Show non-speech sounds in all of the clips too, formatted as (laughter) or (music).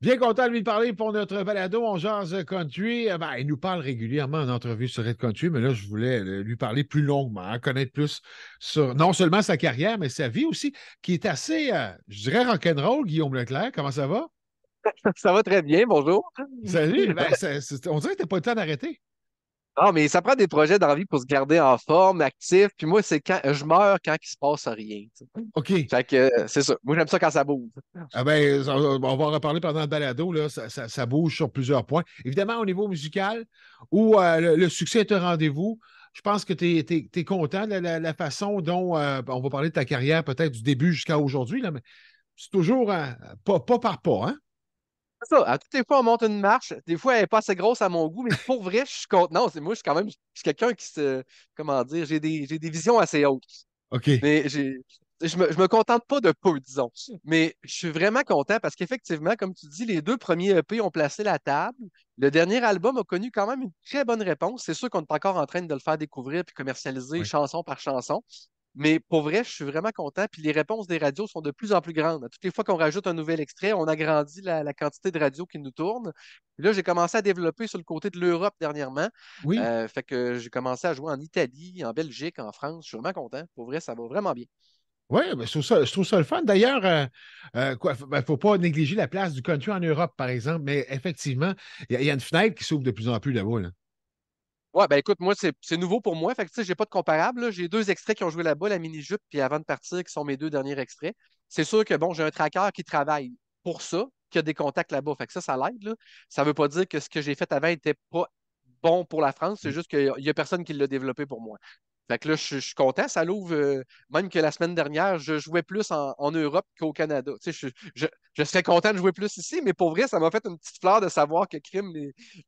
Bien content de lui parler pour notre balado On Jase Country. Euh, ben, il nous parle régulièrement en entrevue sur Red Country, mais là, je voulais euh, lui parler plus longuement, hein, connaître plus sur non seulement sa carrière, mais sa vie aussi, qui est assez, euh, je dirais, rock'n'roll. Guillaume Leclerc, comment ça va? (laughs) Ça va très bien, bonjour. Salut. Ben, (laughs) on dirait que tu n'as pas le temps d'arrêter. Non, ah, mais ça prend des projets d'envie pour se garder en forme, actif. Puis moi, c'est quand je meurs quand il se passe rien. OK. Euh, c'est ça. Moi, j'aime ça quand ça bouge. Ah ben, euh, on va en reparler pendant le balado. Là. Ça, bouge sur plusieurs points. Évidemment, au niveau musical, où euh, le, succès est un rendez-vous. Je pense que tu es, content de la, façon dont on va parler de ta carrière, peut-être du début jusqu'à aujourd'hui, mais c'est toujours hein, pas par pas, hein? ça. À toutes les fois, on monte une marche. Des fois, elle n'est pas assez grosse à mon goût, mais pour vrai, je suis content. Non, c'est moi, je suis quand même quelqu'un qui se. Comment dire J'ai des, visions assez hautes. OK. Mais je me, me contente pas de peu, disons. Mais je suis vraiment content parce qu'effectivement, comme tu dis, les deux premiers EP ont placé la table. Le dernier album a connu quand même une très bonne réponse. C'est sûr qu'on est encore en train de le faire découvrir puis commercialiser chanson par chanson. Mais pour vrai, je suis vraiment content. Puis les réponses des radios sont de plus en plus grandes. Toutes les fois qu'on rajoute un nouvel extrait, on agrandit la, quantité de radios qui nous tournent. là, j'ai commencé à développer sur le côté de l'Europe dernièrement. Oui. Euh, fait que j'ai commencé à jouer en Italie, en Belgique, en France. Je suis vraiment content. Pour vrai, ça va vraiment bien. Oui, ben, je, trouve ça, le fun. D'ailleurs, euh, euh, il ne ben, faut pas négliger la place du country en Europe, par exemple, mais effectivement, il y, a une fenêtre qui s'ouvre de plus en plus là-bas. là bas oui, ben écoute, moi, c'est nouveau pour moi. Fait que, tu sais, j'ai pas de comparable. J'ai deux extraits qui ont joué là-bas, la mini-jupe, puis avant de partir, qui sont mes deux derniers extraits. C'est sûr que, bon, j'ai un tracker qui travaille pour ça, qui a des contacts là-bas. Fait que ça, ça l'aide. Ça veut pas dire que ce que j'ai fait avant était pas bon pour la France. C'est mm. juste qu'il n'y a, personne qui l'a développé pour moi. Fait que là, je, suis content, ça l'ouvre. Euh, même que la semaine dernière, je jouais plus en, Europe qu'au Canada. Tu sais, je, serais content de jouer plus ici, mais pour vrai, ça m'a fait une petite fleur de savoir que crime,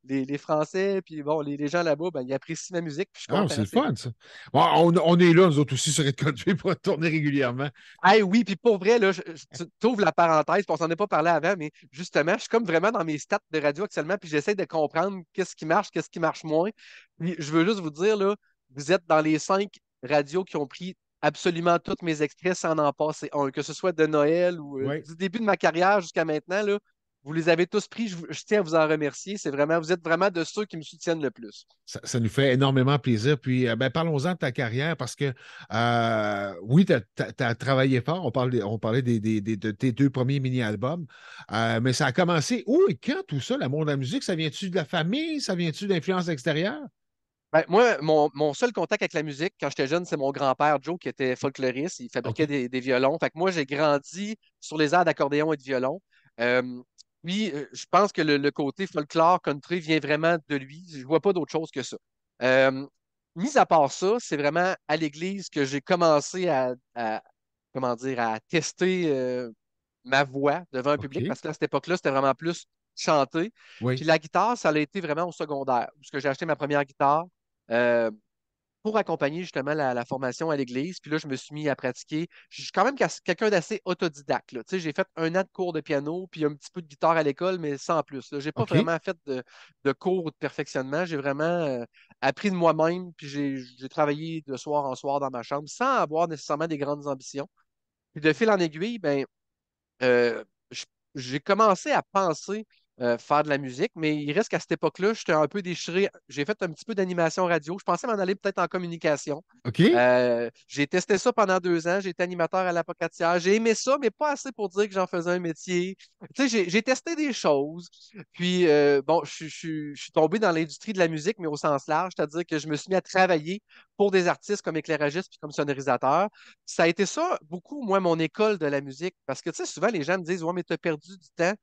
les, Français, puis bon, les, gens là-bas, ben, ils apprécient ma musique. je ah, c'est le fun, ça. on, est là, nous autres aussi, sur vais pour tourner régulièrement. Ah oui, puis pour vrai, là, je, t'ouvre la parenthèse, puis on s'en est pas parlé avant, mais justement, je suis comme vraiment dans mes stats de radio actuellement, puis j'essaie de comprendre qu'est-ce qui marche, qu'est-ce qui marche moins. Puis je veux juste vous dire, là, vous êtes dans les cinq radios qui ont pris absolument toutes mes extraits sans en passer un, que ce soit de Noël ou euh, du début de ma carrière jusqu'à maintenant. Là, vous les avez tous pris. Je, tiens à vous en remercier. C'est vraiment, vous êtes vraiment de ceux qui me soutiennent le plus. Ça, nous fait énormément plaisir. Puis, euh, ben, parlons-en de ta carrière parce que, euh, oui, tu as, travaillé fort. On, parle, on parlait des, de tes deux premiers mini-albums. mais ça a commencé où et quand tout ça, l'amour de la musique? Ça vient-tu de la famille? Ça vient-tu d'influences extérieures? Ben, moi, mon, seul contact avec la musique quand j'étais jeune, c'est mon grand-père Joe qui était folkloriste. Il fabriquait des, violons. Fait moi, j'ai grandi sur les arts d'accordéon et de violon. oui, euh, euh, je pense que le, côté folklore country vient vraiment de lui. Je ne vois pas d'autre chose que ça. Euh, mis à part ça, c'est vraiment à l'église que j'ai commencé à, comment dire, à tester ma voix devant un public parce qu'à cette époque-là, c'était vraiment plus chanter. Puis la guitare, ça a été vraiment au secondaire, puisque j'ai acheté ma première guitare. Euh, pour accompagner justement la, formation à l'église. Puis là, je me suis mis à pratiquer. Je suis quand même quelqu'un d'assez autodidacte. Tu sais, j'ai fait un an de cours de piano, puis un petit peu de guitare à l'école, mais sans plus. Je n'ai pas vraiment fait de, cours cours de perfectionnement. J'ai vraiment euh, appris de moi-même, puis j'ai travaillé de soir en soir dans ma chambre sans avoir nécessairement des grandes ambitions. Puis de fil en aiguille, ben, euh, j'ai commencé à penser euh, faire de la musique, mais il reste qu'à cette époque-là, j'étais un peu déchiré. J'ai fait un petit peu d'animation radio. Je pensais m'en aller peut-être en communication. OK. Euh, j'ai testé ça pendant deux ans. J'ai été animateur à l'apocatière. J'ai aimé ça, mais pas assez pour dire que j'en faisais un métier. Tu sais, j'ai testé des choses. Puis, euh, bon, je suis tombé dans l'industrie de la musique, mais au sens large, c'est-à-dire que je me suis mis à travailler pour des artistes comme éclairagiste puis comme sonorisateur. Ça a été ça, beaucoup, moi, mon école de la musique. Parce que, tu sais, souvent, les gens me disent, ouais, mais tu as perdu du temps.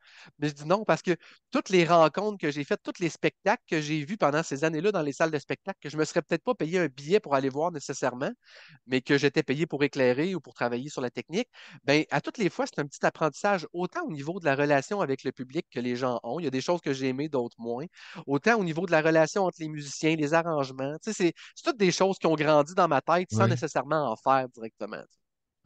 Mais je dis non, parce que toutes les rencontres que j'ai faites, tous les spectacles que j'ai vus pendant ces années-là dans les salles de spectacle, que je ne me serais peut-être pas payé un billet pour aller voir nécessairement, mais que j'étais payé pour éclairer ou pour travailler sur la technique, bien, à toutes les fois, c'est un petit apprentissage, autant au niveau de la relation avec le public que les gens ont. Il y a des choses que j'ai aimées, d'autres moins. Autant au niveau de la relation entre les musiciens, les arrangements. C'est, c'est toutes des choses qui ont grandi dans ma tête sans nécessairement en faire directement.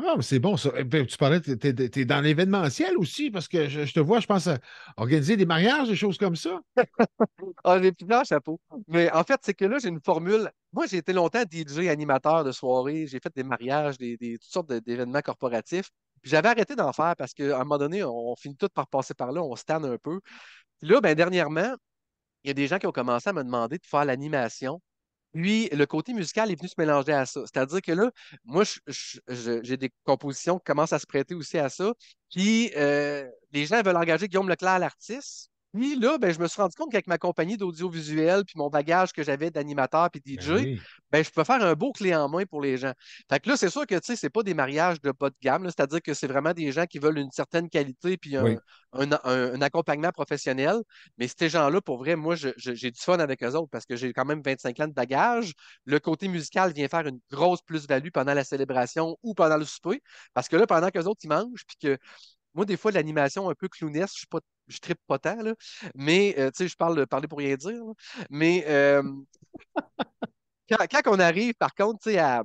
Non ah, mais c'est bon eh ben, Tu parlais, tu es, dans l'événementiel aussi, parce que je, te vois, je pense, à organiser des mariages, des choses comme ça. (laughs) ah, j'ai plus chapeau. Mais en fait, c'est que là, j'ai une formule. Moi, j'ai été longtemps DJ, animateur de soirée. J'ai fait des mariages, des, toutes sortes d'événements corporatifs. J'avais arrêté d'en faire parce qu'à un moment donné, on, finit tout par passer par là, on se un peu. là, ben, dernièrement, il y a des gens qui ont commencé à me demander de faire l'animation puis le côté musical est venu se mélanger à ça. C'est-à-dire que là, moi, j'ai des compositions qui commencent à se prêter aussi à ça. Puis euh, les gens veulent engager Guillaume Leclerc, l'artiste, puis là, ben, je me suis rendu compte qu'avec ma compagnie d'audiovisuel, puis mon bagage que j'avais d'animateur puis ben DJ, ben, je peux faire un beau clé en main pour les gens. Fait que là, c'est sûr que ce n'est pas des mariages de bas de gamme, c'est-à-dire que c'est vraiment des gens qui veulent une certaine qualité puis un, accompagnement professionnel. Mais ces gens-là, pour vrai, moi, j'ai du fun avec eux autres parce que j'ai quand même 25 ans de bagage. Le côté musical vient faire une grosse plus-value pendant la célébration ou pendant le souper. Parce que là, pendant qu'eux autres, ils mangent, puis que moi, des fois, l'animation un peu clownesque, je suis pas tripe pas tant, mais euh, je parle parler pour rien dire. Mais euh, quand, on arrive, par contre, à,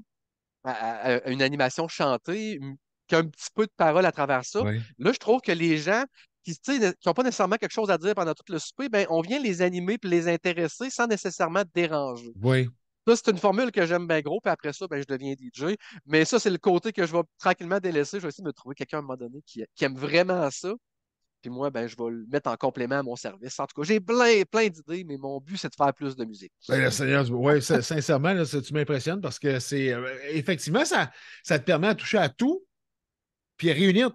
une animation chantée, qu'un petit peu de parole à travers ça, là, je trouve que les gens qui n'ont pas nécessairement quelque chose à dire pendant tout le souper, ben, on vient les animer et les intéresser sans nécessairement déranger. Oui. Ça, c'est une formule que j'aime bien gros, puis après ça, ben, je deviens DJ. Mais ça, c'est le côté que je vais tranquillement délaisser. Je vais essayer de me trouver quelqu'un à un moment donné qui, aime vraiment ça. Puis moi, ben, je vais le mettre en complément à mon service. En tout cas, j'ai plein, plein d'idées, mais mon but, c'est de faire plus de musique. Ben, sincèrement, ça, tu m'impressionnes parce que c'est. Euh, effectivement, ça, ça te permet de toucher à tout, puis à réunir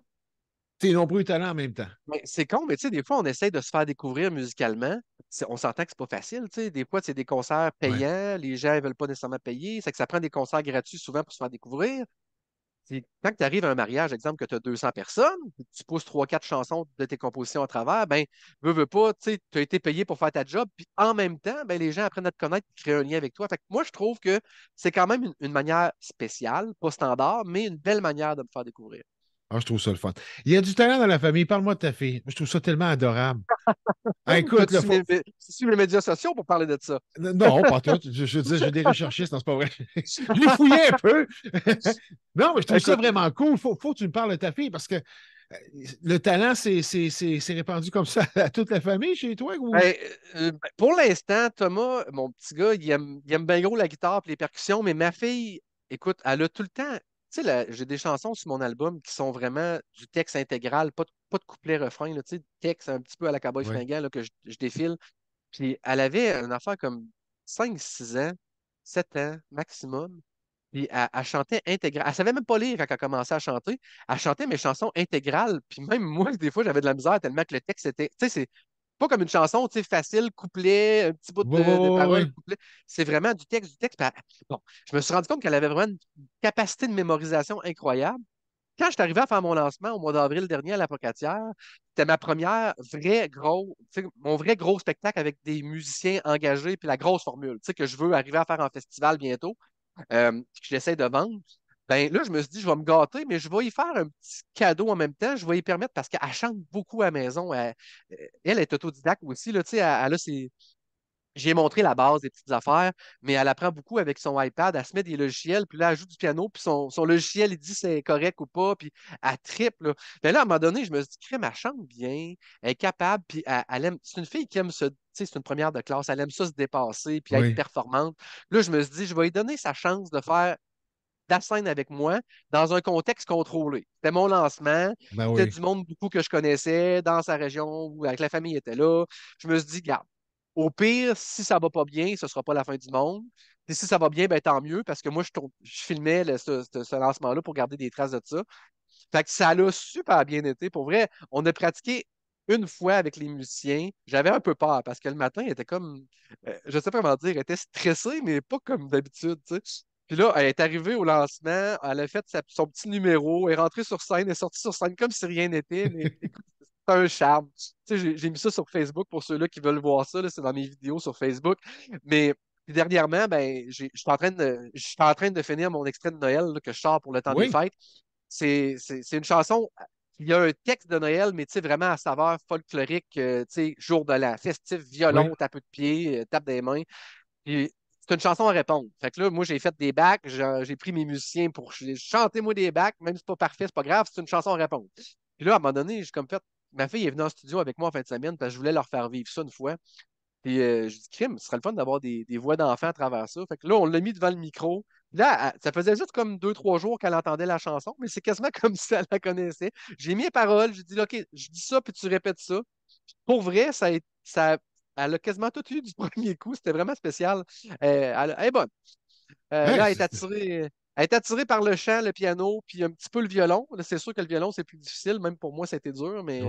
tes nombreux talents en même temps. C'est con, mais tu sais, des fois, on essaie de se faire découvrir musicalement. On s'entend que c'est pas facile. sais. Des fois, c'est des concerts payants, les gens ne veulent pas nécessairement payer. C'est que ça prend des concerts gratuits souvent pour se faire découvrir. Quand tu arrives à un mariage, exemple, que tu as 200 personnes, tu pousses 3-4 chansons de tes compositions à travers, ben, veux, veux pas, tu as été payé pour faire ta job, puis en même temps, ben, les gens apprennent à te connaître et créent un lien avec toi. moi, je trouve que c'est quand même une, manière spéciale, pas standard, mais une belle manière de me faire découvrir. Ah, je trouve ça le fun. Il y a du talent dans la famille. Parle-moi de ta fille. Je trouve ça tellement adorable. (laughs) Ah, écoute, le les médias sociaux pour parler de ça. Non, pas tout. Je, je dis, je des recherchistes, non, c'est pas vrai. (laughs) je l'ai fouillé un peu. (laughs) non, mais je trouve ça vraiment cool. Faut, faut que tu me parles de ta fille parce que euh, le talent, c'est, c'est, répandu comme ça à toute la famille chez toi? Ben, euh, ben, pour l'instant, Thomas, mon petit gars, il aime, il aime bien gros la guitare et les percussions, mais ma fille, écoute, elle a tout le temps tu sais, j'ai des chansons sur mon album qui sont vraiment du texte intégral, pas de, pas de couplet-refrain, tu sais, texte un petit peu à la cowboy fringant que je, défile. Puis elle avait un enfant comme 5-6 ans, 7 ans maximum. Puis elle, elle chantait intégrale. Elle savait même pas lire quand elle commençait à chanter. Elle chantait mes chansons intégrales. Puis même moi, des fois, j'avais de la misère tellement que le texte était. Tu pas comme une chanson, tu sais, facile, couplet, un petit bout de, parole, couplet. C'est vraiment du texte, du texte. Ah, bon, je me suis rendu compte qu'elle avait vraiment une capacité de mémorisation incroyable. Quand je suis arrivé à faire mon lancement au mois d'avril dernier à la Pocatière, c'était ma première vraie gros, mon vrai gros spectacle avec des musiciens engagés, puis la grosse formule, que je veux arriver à faire en festival bientôt, euh, que j'essaie de vendre ben là, je me suis dit, je vais me gâter, mais je vais y faire un petit cadeau en même temps. Je vais y permettre parce qu'elle chante beaucoup à la maison. Elle, euh, est autodidacte aussi. Là, elle, j'ai montré la base des petites affaires, mais elle apprend beaucoup avec son iPad. Elle se met des logiciels, puis là, elle joue du piano, puis son, logiciel, il dit c'est correct ou pas, puis elle triple. Ben, là, à un moment donné, je me suis dit, elle chante bien, elle est capable, puis elle, aime. C'est une fille qui aime se. Tu sais, c'est une première de classe, elle aime ça se dépasser, puis elle être performante. Là, je me suis dit, je vais lui donner sa chance de faire la avec moi dans un contexte contrôlé. C'était mon lancement. Ben C'était du monde beaucoup que je connaissais dans sa région où avec la famille était là. Je me suis dit, garde, au pire, si ça va pas bien, ce sera pas la fin du monde. Et si ça va bien, ben, tant mieux parce que moi, je, filmais ce, lancement-là pour garder des traces de ça. Fait que ça a super bien été. Pour vrai, on a pratiqué une fois avec les musiciens, j'avais un peu peur parce que le matin, il était comme, je euh, je sais pas comment dire, était stressé, mais pas comme d'habitude. Puis là, elle est arrivée au lancement, elle a fait son petit numéro, elle est rentrée sur scène, elle est sortie sur scène comme si rien n'était, mais (laughs) c'est un charme. Tu sais, j'ai mis ça sur Facebook pour ceux-là qui veulent voir ça, c'est dans mes vidéos sur Facebook. Mais dernièrement, ben, je suis en, train de, en train de finir mon extrait de Noël que je sors pour le temps des fêtes. C'est une chanson qui a un texte de Noël, mais vraiment à saveur folklorique, euh, jour de la festive, violon, oui. tape de pied, euh, tape des mains. Puis c'est une chanson à répondre. Fait que là, moi, j'ai fait des bacs, j'ai pris mes musiciens pour chanter moi des bacs, même si c'est pas parfait, c'est pas grave, c'est une chanson à répondre. Puis là, à un moment donné, j'ai comme fait, ma fille est venue en studio avec moi en fin de semaine parce que je voulais leur faire vivre ça une fois. Puis euh, je dis, crime, ce serait le fun d'avoir des, voix d'enfants à travers ça. Fait que là, on l'a mis devant le micro. Là, ça faisait juste comme deux, trois jours qu'elle entendait la chanson, mais c'est quasiment (laughs) comme si elle la connaissait. J'ai mis les paroles, j'ai dit, OK, je dis ça, puis tu répètes ça. Pour vrai, ça ça elle a quasiment tout eu du (laughs) premier coup. C'était vraiment spécial. Euh, elle, est bonne. Euh, là, elle est attirée. par le chant, le piano, puis un petit peu le violon. C'est sûr que le violon, c'est plus difficile. Même pour moi, ça a été dur, mais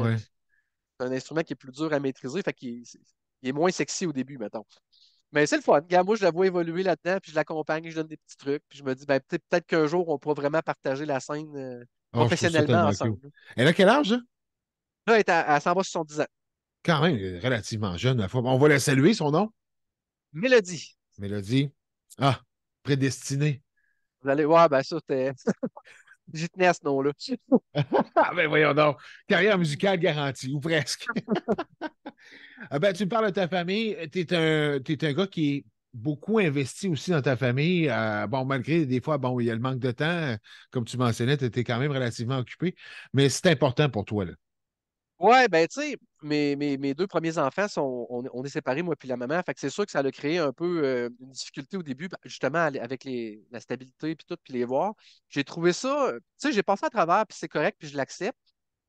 c'est un instrument qui est plus dur à maîtriser. Fait qu'il est, il est moins sexy au début, mettons. Mais c'est le fun. moi, je la vois évoluer là-dedans, puis je l'accompagne, je donne des petits trucs, puis je me dis, ben, peut-être qu'un jour, on pourra vraiment partager la scène euh, oh, professionnellement ensemble. Elle a quel âge? elle, est à, ans quand même relativement jeune. La fois. On va le saluer, son nom? Mélodie. Mélodie. Ah, prédestinée. Vous allez voir, ben ça, c'était. (laughs) J'y tenais à ce nom-là. (laughs) ah, ben voyons donc. Carrière musicale garantie, ou presque. (laughs) ah ben, tu me parles de ta famille. Tu es un, gars qui est beaucoup investi aussi dans ta famille. Euh, bon, malgré des fois, bon, il y a le manque de temps. Comme tu mentionnais, tu étais quand même relativement occupé. Mais c'est important pour toi, là. Ouais, ben, tu sais, mes, mes, deux premiers enfants, sont, on, est séparés, moi puis la maman. Fait que c'est sûr que ça a créé un peu euh, une difficulté au début, ben, justement, avec la stabilité puis tout, puis les voir. J'ai trouvé ça, tu sais, j'ai passé à travers, puis c'est correct, puis je l'accepte.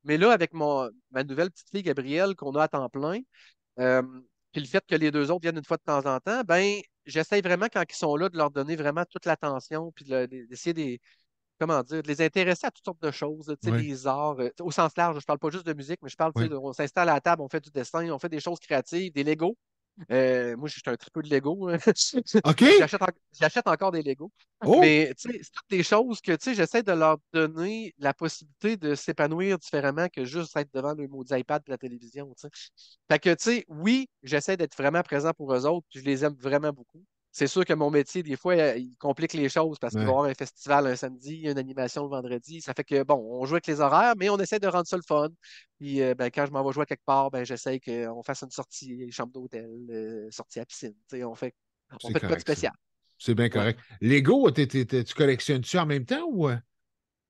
Mais là, avec mon, ma nouvelle petite fille, Gabrielle, qu'on a à temps plein, puis le fait que les deux autres viennent une fois de temps en temps, ben j'essaie vraiment, quand ils sont là, de leur donner vraiment toute l'attention, puis d'essayer des comment dire, de les intéresser à toutes sortes de choses, les arts, euh, au sens large. Je ne parle pas juste de musique, mais je parle, on s'installe à la table, on fait du dessin, on fait des choses créatives, des Legos. Euh, moi, je suis un tripeux de Lego. Hein. (laughs) OK! J'achète, encore des Lego. Oh! Mais c'est toutes des choses que j'essaie de leur donner la possibilité de s'épanouir différemment que juste être devant le maudit iPad de la télévision. Fait que, tu sais, oui, j'essaie d'être vraiment présent pour eux autres, puis je les aime vraiment beaucoup c'est sûr que mon métier, des fois, euh, il complique les choses parce qu'il va y avoir un festival un samedi, une animation le vendredi. Ça fait que, bon, on joue avec les horaires, mais on essaie de rendre ça le fun. Puis, euh, ben, quand je m'en vais jouer quelque part, ben, j'essaie qu'on fasse une sortie, chambre d'hôtel, euh, sortie à piscine. On fait, on fait de spécial. C'est bien correct. Lego, tu collectionnes-tu en même temps ou?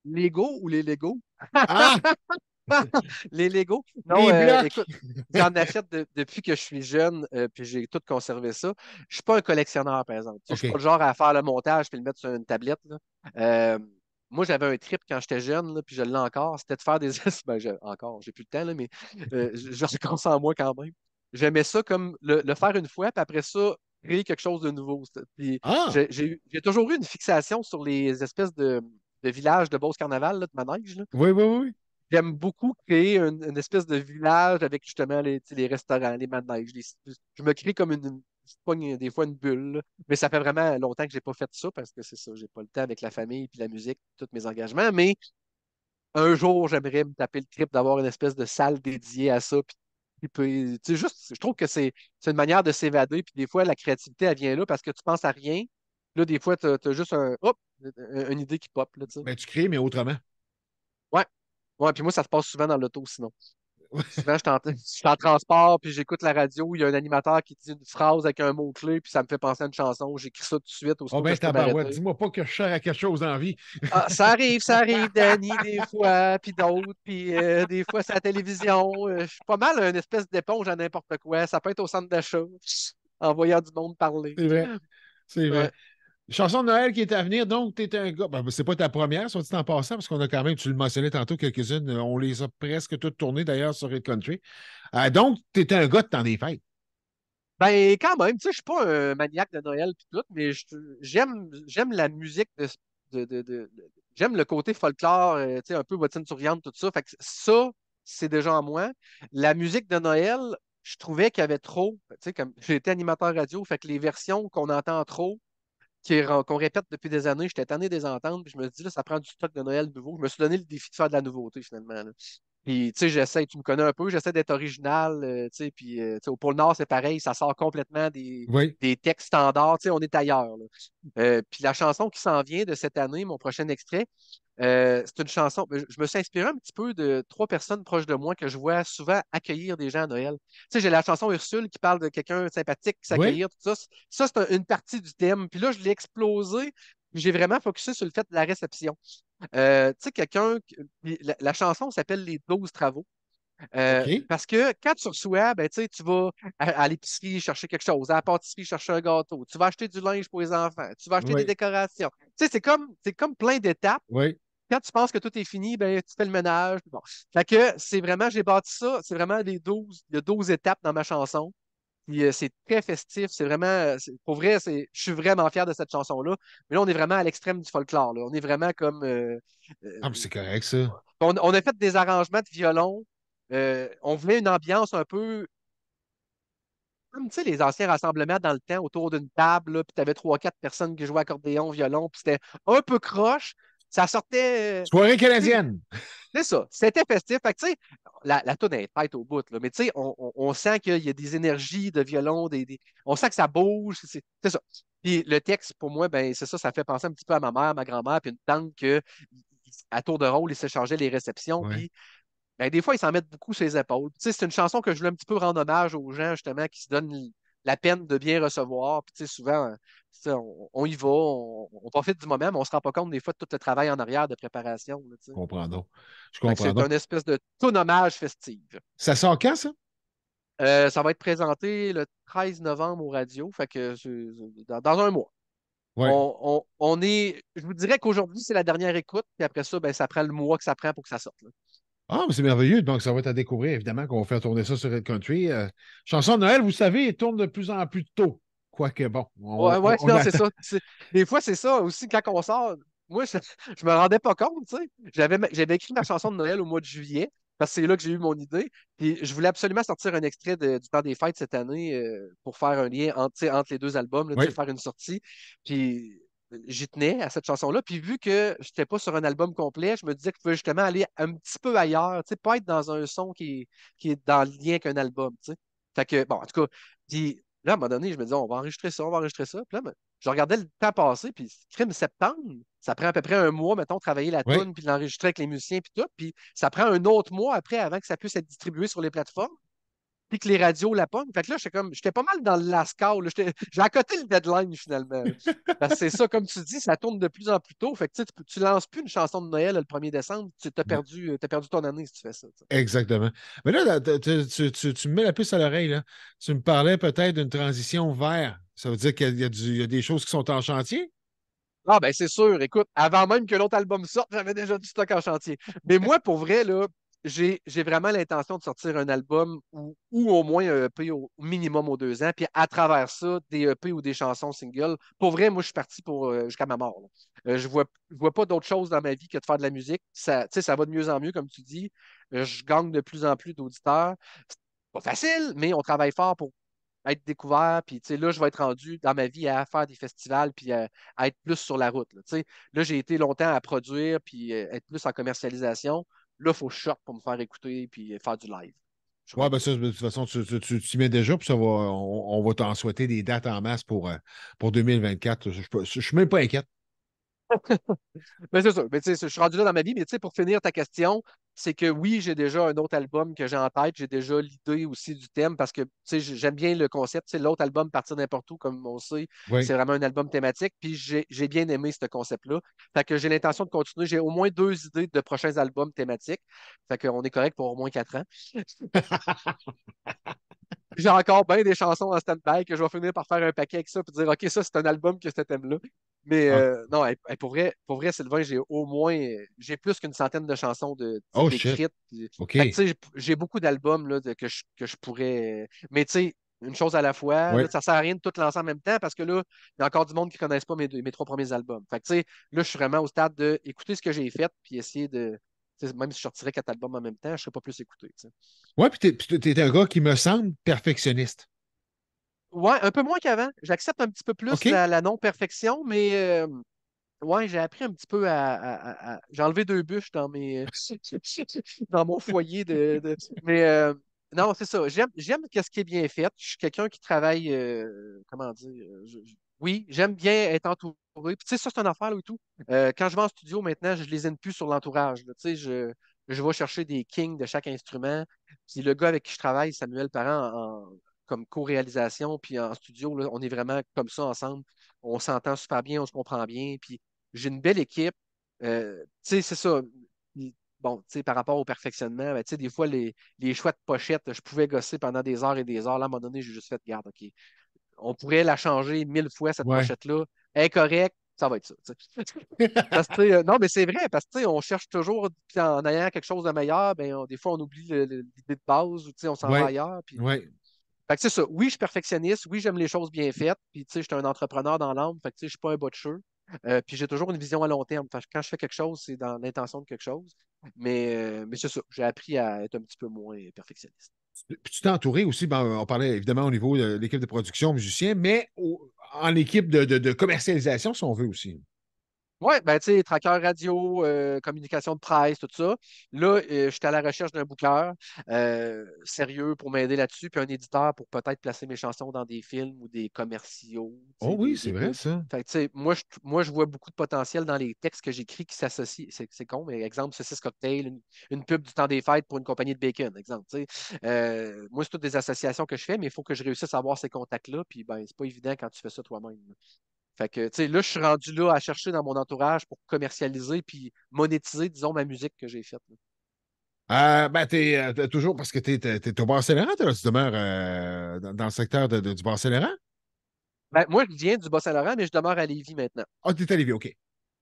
Lego ou les Lego? Ah! (laughs) (laughs) les Legos. Non, euh, (laughs) j'en achète depuis que je suis jeune, euh, puis j'ai tout conservé ça. Je ne suis pas un collectionneur, par exemple. Je ne suis pas le genre à faire le montage puis le mettre sur une tablette. Euh, moi, j'avais un trip quand j'étais jeune, puis je l'ai encore, c'était de faire des. (laughs) ben, je... Encore, j'ai plus le temps, mais euh, je, je recommence en moi quand même. J'aimais ça comme le, faire une fois, puis après ça, créer quelque chose de nouveau. Ah! j'ai toujours eu une fixation sur les espèces de, villages de Beauce Carnaval, de manège. Oui, oui, oui j'aime beaucoup créer une, espèce de village avec justement les, les restaurants, les manèges. je me crée comme une, des fois une bulle, mais ça fait vraiment longtemps que je n'ai pas fait ça parce que c'est ça, j'ai pas le temps avec la famille puis la musique, tous mes engagements. Mais un jour, j'aimerais me taper le trip d'avoir une espèce de salle dédiée à ça. Puis, juste, je trouve que c'est une manière de s'évader. Puis des fois, la créativité, elle vient là parce que tu penses à rien. Là, des fois, tu as, juste un, une idée qui pop. Là, tu, ben, tu crées, mais autrement. Ouais, Ouais, puis moi, ça se passe souvent dans l'auto, sinon. Souvent, je suis en transport, puis j'écoute la radio, il y a un animateur qui dit une phrase avec un mot-clé, puis ça me fait penser à une chanson, j'écris ça tout de suite. Au oh ben, dis-moi pas que je à quelque chose en vie. Ah, ça arrive, ça arrive, (laughs) Danny, des fois, puis d'autres, puis euh, des fois, c'est la télévision. Euh, je suis pas mal une espèce d'éponge à n'importe quoi. Ça peut être au centre d'achat, en voyant du monde parler. C'est vrai. C'est vrai. Chanson de Noël qui est à venir, donc tu un gars. Ben, c'est pas ta première, soit dit en passant, parce qu'on a quand même, tu le mentionnais tantôt, quelques-unes. Euh, on les a presque toutes tournées d'ailleurs sur Red Country. Euh, donc, tu étais un gars de temps des fêtes. Ben, quand même, tu sais, je suis pas un maniaque de Noël tout, mais j'aime la musique de, de, j'aime le côté folklore, euh, un peu bottine souriante, tout ça. ça, c'est déjà en moi. La musique de Noël, je trouvais qu'il y avait trop, tu sais, comme j'étais animateur radio, fait que les versions qu'on entend trop, qu'on répète depuis des années. J'étais tanné des ententes, puis je me dis, là, ça prend du stock de Noël nouveau. Je me suis donné le défi de faire de la nouveauté, finalement. Là. Puis, tu sais, j'essaie, tu me connais un peu, j'essaie d'être original, euh, tu sais, puis euh, au Pôle Nord, c'est pareil, ça sort complètement des, des textes standards, tu sais, on est ailleurs. Euh, puis la chanson qui s'en vient de cette année, mon prochain extrait, euh, c'est une chanson, ben, je me suis inspiré un petit peu de trois personnes proches de moi que je vois souvent accueillir des gens à Noël. Tu sais, j'ai la chanson Ursule qui parle de quelqu'un sympathique qui s'accueille, tout ça. Ça, c'est une partie du thème. Puis là, je l'ai explosé, j'ai vraiment focusé sur le fait de la réception. Euh, tu sais, quelqu'un. La, chanson s'appelle Les 12 travaux. Euh, parce que quand tu reçois, ben, tu vas à, l'épicerie chercher quelque chose, à la pâtisserie chercher un gâteau, tu vas acheter du linge pour les enfants, tu vas acheter des décorations. Tu sais, c'est comme, plein d'étapes. Quand tu penses que tout est fini, ben, tu fais le ménage. que c'est vraiment, j'ai bâti ça, c'est vraiment les il y a 12 étapes dans ma chanson. Puis euh, c'est très festif. C'est vraiment, euh, pour vrai, je suis vraiment fier de cette chanson-là. Mais là, on est vraiment à l'extrême du folklore. On est vraiment comme. Euh, ah, mais c'est correct, ça. On, a fait des arrangements de violon. on voulait une ambiance un peu comme tu sais, les anciens rassemblements dans le temps autour d'une table, puis tu avais trois, quatre personnes qui jouaient accordéon, violon, puis c'était un peu croche, ça sortait. Euh, Soirée canadienne. C'est ça. C'était festif. Fait que, tu sais, la, la toune est tête au bout, là. Mais, tu sais, on, on, sent qu'il y a des énergies de violon, on sent que ça bouge. C'est ça. Puis le texte, pour moi, ben, c'est ça, ça fait penser un petit peu à ma mère, ma grand-mère, puis une tante que, à tour de rôle, ils s'échangeaient les réceptions. Puis, ben, des fois, ils s'en mettent beaucoup sur les épaules. Tu sais, c'est une chanson que je voulais un petit peu rendre hommage aux gens, justement, qui se donnent la peine de bien recevoir. Puis, tu sais, souvent, euh, on, y va, on, profite du moment, mais on ne se rend pas compte des fois de tout le travail en arrière de préparation. je comprends donc. C'est une espèce de tonomage hommage festif. Ça sort quand, ça? Euh, ça va être présenté le 13 novembre au radio, fait que dans, un mois. On, est, je vous dirais qu'aujourd'hui, c'est la dernière écoute, puis après ça, ben, ça prend le mois que ça prend pour que ça sorte. Ah, mais c'est merveilleux. Donc, ça va être à découvrir. Évidemment qu'on va faire tourner ça sur Red Country. Euh, chanson de Noël, vous savez, elle tourne de plus en plus tôt. Quoique bon. Oui, ouais, c'est ça. Des fois, c'est ça aussi. Quand on sort, moi, je, ne (laughs) me rendais pas compte, tu sais. J'avais, j'avais écrit ma chanson de Noël au mois de juillet, parce que c'est là que j'ai eu mon idée. Puis je voulais absolument sortir un extrait du temps des fêtes cette année euh, pour faire un lien entre, les deux albums, là, faire une sortie. Puis j'y tenais à cette chanson-là. Puis vu que je n'étais pas sur un album complet, je me disais que je pouvais justement aller un petit peu ailleurs, tu sais, pas être dans un son qui est, qui est dans le lien qu'un album, Fait que, bon, en tout cas, puis là, à un moment donné, je me disais, on va enregistrer ça, on va enregistrer ça. Puis ben, je regardais le temps passer, puis crime septembre, ça prend à peu près un mois, mettons, travailler la toune tune puis l'enregistrer avec les musiciens, puis tout. Puis ça prend un autre mois après avant que ça puisse être distribué sur les plateformes puis que les radios la pomme. Fait que là, j'étais comme, j'étais pas mal dans le lascar. J'ai à côté le deadline finalement. Parce que c'est ça, comme tu dis, ça tourne de plus en plus tôt. Fait que tu, tu lances plus une chanson de Noël le 1er décembre. Tu as mmh. perdu, as perdu ton année si tu fais ça. Exactement. Mais là, tu, me mets la puce à l'oreille. Tu me parlais peut-être d'une transition vers. Ça veut dire qu'il y, y, a des choses qui sont en chantier? Ah ben c'est sûr, écoute, avant même que l'autre album sorte, j'avais déjà du stock en chantier. Mais moi, pour vrai, là, j'ai, vraiment l'intention de sortir un album ou, au moins un EP au, minimum aux deux ans, puis à travers ça, des EP ou des chansons singles. Pour vrai, moi, je suis parti pour euh, jusqu'à ma mort. Euh, je ne vois, pas d'autre chose dans ma vie que de faire de la musique. Ça, va de mieux en mieux, comme tu dis. je gagne de plus en plus d'auditeurs. C'est pas facile, mais on travaille fort pour être découvert. Puis là, je vais être rendu dans ma vie à faire des festivals puis à, être plus sur la route. Là, là j'ai été longtemps à produire puis euh, être plus en commercialisation. Là, il faut sorte pour me faire écouter puis faire du live. Oui, ben de toute façon, tu, y mets déjà, puis va, on, va t'en souhaiter des dates en masse pour, euh, pour 2024. Je ne suis même pas inquiète. mais (laughs) ben, c'est ben, sûr. je suis rendu là dans ma vie, mais tu sais, pour finir ta question, c'est que oui, j'ai déjà un autre album que j'ai en tête, j'ai déjà l'idée aussi du thème parce que j'aime bien le concept. L'autre album, Partir n'importe où, comme on sait, c'est vraiment un album thématique. Puis j'ai bien aimé ce concept-là. Fait que j'ai l'intention de continuer. J'ai au moins deux idées de prochains albums thématiques. Fait qu'on est correct pour au moins quatre ans. (laughs) J'ai encore bien des chansons en stand-by que je vais finir par faire un paquet avec ça et dire OK, ça, c'est un album que ce thème-là. Mais euh, non, pour, vrai, pour vrai, Sylvain, j'ai au moins j'ai plus qu'une centaine de chansons de, oh, écrites. J'ai beaucoup d'albums que je, que je pourrais. Mais tu sais, une chose à la fois. ça ça sert à rien de tout lancer en même temps parce que là, il y a encore du monde qui ne connaissent pas mes, mes trois premiers albums. Fait que, là, je suis vraiment au stade de écouter ce que j'ai fait puis essayer de, même si je sortirais quatre albums en même temps, je ne serais pas plus écouté. Oui, puis tu es un gars qui me semble perfectionniste. ouais un peu moins qu'avant. J'accepte un petit peu plus la, non-perfection, mais euh, ouais, j'ai appris un petit peu à. J'ai enlevé deux bûches dans mes (laughs) dans mon foyer de. Mais euh, non, c'est ça. J'aime, j'aime ce qui est bien fait. Je suis quelqu'un qui travaille, euh, comment dire, oui, j'aime bien être entouré. Puis, tu sais, ça, c'est une affaire là, et tout. Euh, quand je vais en studio maintenant, je les aime plus sur l'entourage. Tu sais, je, vais chercher des kings de chaque instrument. Puis le gars avec qui je travaille, Samuel Parent, comme co-réalisation, puis en studio, on est vraiment comme ça ensemble. On s'entend super bien, on se comprend bien. Puis j'ai une belle équipe. Euh, tu sais, c'est ça. Bon, tu sais, par rapport au perfectionnement, ben, tu sais, des fois, les, les, choix de pochette, je pouvais gosser pendant des heures et des heures. Là, à un moment donné, j'ai juste fait garde, OK on pourrait la changer mille fois, cette pochette-là. Incorrect, ça va être ça. (laughs) Euh, non, mais c'est vrai, parce que on cherche toujours, puis en ayant quelque chose de meilleur, ben, des fois, on oublie l'idée de base, ou on s'en va ailleurs. Puis, Oui, je suis perfectionniste. Oui, j'aime les choses bien faites. Puis, tu sais, je suis un entrepreneur dans l'âme. Fait je ne suis pas un botcheux. Euh, puis, j'ai toujours une vision à long terme. quand je fais quelque chose, c'est dans l'intention de quelque chose. Mais, euh, mais c'est ça. J'ai appris à être un petit peu moins perfectionniste. Puis tu t'es entouré aussi, ben, on parlait évidemment au niveau de l'équipe de production, musicien, mais en équipe de, de, commercialisation, si on veut aussi. Oui, ben tu sais, tracker radio, euh, communication de presse, tout ça. Là, je euh, j'étais à la recherche d'un boucleur euh, sérieux pour m'aider là-dessus, puis un éditeur pour peut-être placer mes chansons dans des films ou des commerciaux. Oh oui, c'est vrai ça. Fait que, moi, je, moi, je vois beaucoup de potentiel dans les textes que j'écris qui s'associent. C'est, con, mais exemple, ce cocktail, une, pub du temps des fêtes pour une compagnie de bacon, exemple. moi, c'est toutes des associations que je fais, mais il faut que je réussisse à avoir ces contacts-là, puis ben, c'est pas évident quand tu fais ça toi-même. Fait que, tu sais, là, je suis rendu là à chercher dans mon entourage pour commercialiser puis monétiser, disons, ma musique que j'ai faite. Euh, ben, t'es euh, toujours parce que t'es es, au saint laurent tu demeures euh, dans, le secteur de, du laurent Ben, moi, je viens du Bas-Saint-Laurent, mais je demeure à Lévis maintenant. Ah, es à Lévis, OK.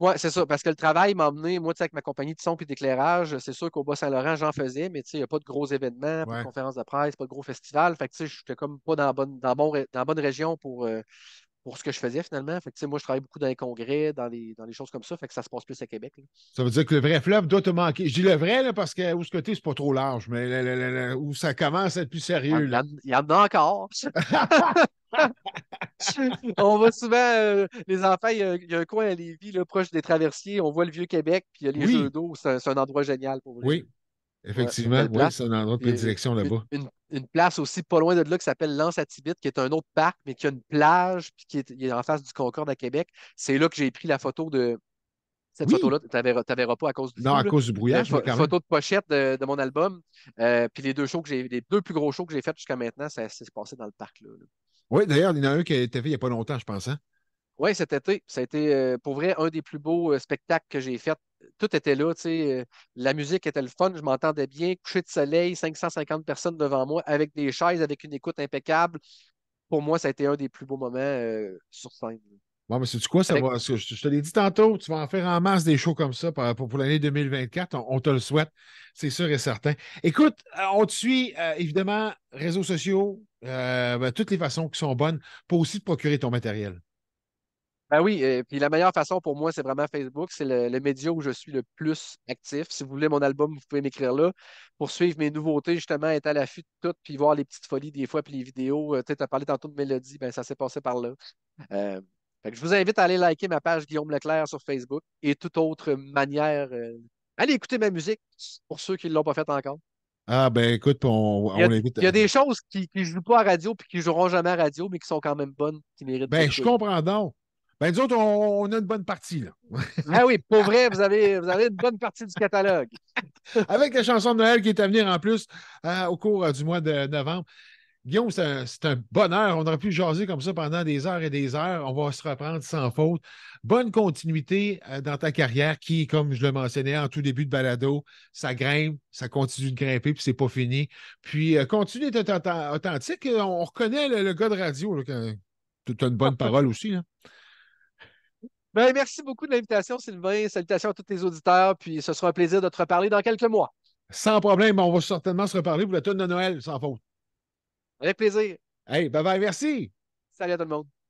Oui, c'est ça, parce que le travail m'a emmené, moi, avec ma compagnie de son puis d'éclairage, c'est sûr qu'au Bas-Saint-Laurent, j'en faisais, mais tu il n'y a pas de gros événements, pas de conférences de presse, pas de gros festivals. Fait que, tu sais, j'étais comme pas dans la bonne, dans, bonne région pour, pour ce que je faisais finalement. Fait que, moi, je travaille beaucoup dans les congrès, dans les, dans les choses comme ça. Fait que ça se passe plus à Québec. Ça veut dire que le vrai fleuve doit te manquer. Je dis le vrai là, parce que où ce côté, c'est pas trop large, mais là, où ça commence à être plus sérieux. Là. Il y en, a encore. (laughs) on voit souvent, euh, les enfants, il y, a, un coin à Lévis, là, proche des traversiers, on voit le Vieux-Québec, puis il y a les jeux d'eau, c'est un, endroit génial pour vous. Oui, Effectivement, oui, c'est un endroit de prédilection là-bas. Une, place aussi pas loin de là qui s'appelle Lance à Tibit, qui est un autre parc, mais qui a une plage, puis qui est, en face du Concorde à Québec. C'est là que j'ai pris la photo de. Cette photo-là, tu ne pas à cause du Non, à cause du brouillage. Euh, photo de pochette de, mon album. Euh, puis les deux shows que j'ai, les deux plus gros shows que j'ai faits jusqu'à maintenant, ça, s'est passé dans le parc. Là, Oui, d'ailleurs, il y en a un qui a été fait il n'y a pas longtemps, je pense. Hein? Oui, cet été. Ça a été, euh, pour vrai, un des plus beaux spectacles que j'ai fait tout était là, tu sais, euh, la musique était le fun, je m'entendais bien, coucher de soleil, 550 personnes devant moi, avec des chaises, avec une écoute impeccable. Pour moi, ça a été un des plus beaux moments euh, sur scène. Bon, mais c'est du quoi, ça va, je, te l'ai dit tantôt, tu vas en faire en masse des shows comme ça pour, l'année 2024. On, te le souhaite, c'est sûr et certain. Écoute, euh, on te suit, évidemment, réseaux sociaux, ben, toutes les façons qui sont bonnes pour aussi te procurer ton matériel. Ben oui, et euh, puis la meilleure façon pour moi, c'est vraiment Facebook. C'est le, média où je suis le plus actif. Si vous voulez mon album, vous pouvez m'écrire là. Pour suivre mes nouveautés, justement, être à l'affût de tout, puis voir les petites folies des fois, puis les vidéos. Euh, tu as parlé tantôt de Mélodie, ben ça s'est passé par là. Euh, que je vous invite à aller liker ma page Guillaume Leclerc sur Facebook et toute autre manière. allez écouter ma musique pour ceux qui ne l'ont pas fait encore. Ah, ben écoute, on, on Il y a, des choses qui ne jouent pas à radio puis qui joueront jamais à radio, mais qui sont quand même bonnes, qui méritent. Ben, je comprends donc. Ben, nous autres, on, a une bonne partie, là. (laughs) ah oui, pour vrai, vous avez, vous avez une bonne partie du catalogue. Avec la chanson de Noël qui est à venir en plus euh, au cours euh, du mois de novembre. Guillaume, c'est un, bonheur. On aurait pu jaser comme ça pendant des heures et des heures. On va se reprendre sans faute. Bonne continuité euh, dans ta carrière qui, comme je le mentionnais en tout début de balado, ça grimpe, ça continue de grimper, puis c'est pas fini. Puis continue d'être authentique. On reconnaît le, gars de radio. Tu une bonne (laughs) parole aussi. Là. Ben, merci beaucoup de l'invitation, Sylvain. Salutations à tous les auditeurs. Puis ce sera un plaisir de te reparler dans quelques mois. Sans problème. On va certainement se reparler pour le tonne de Noël, sans faute. Avec plaisir. Hey, bye bye. Merci. Salut à tout le monde.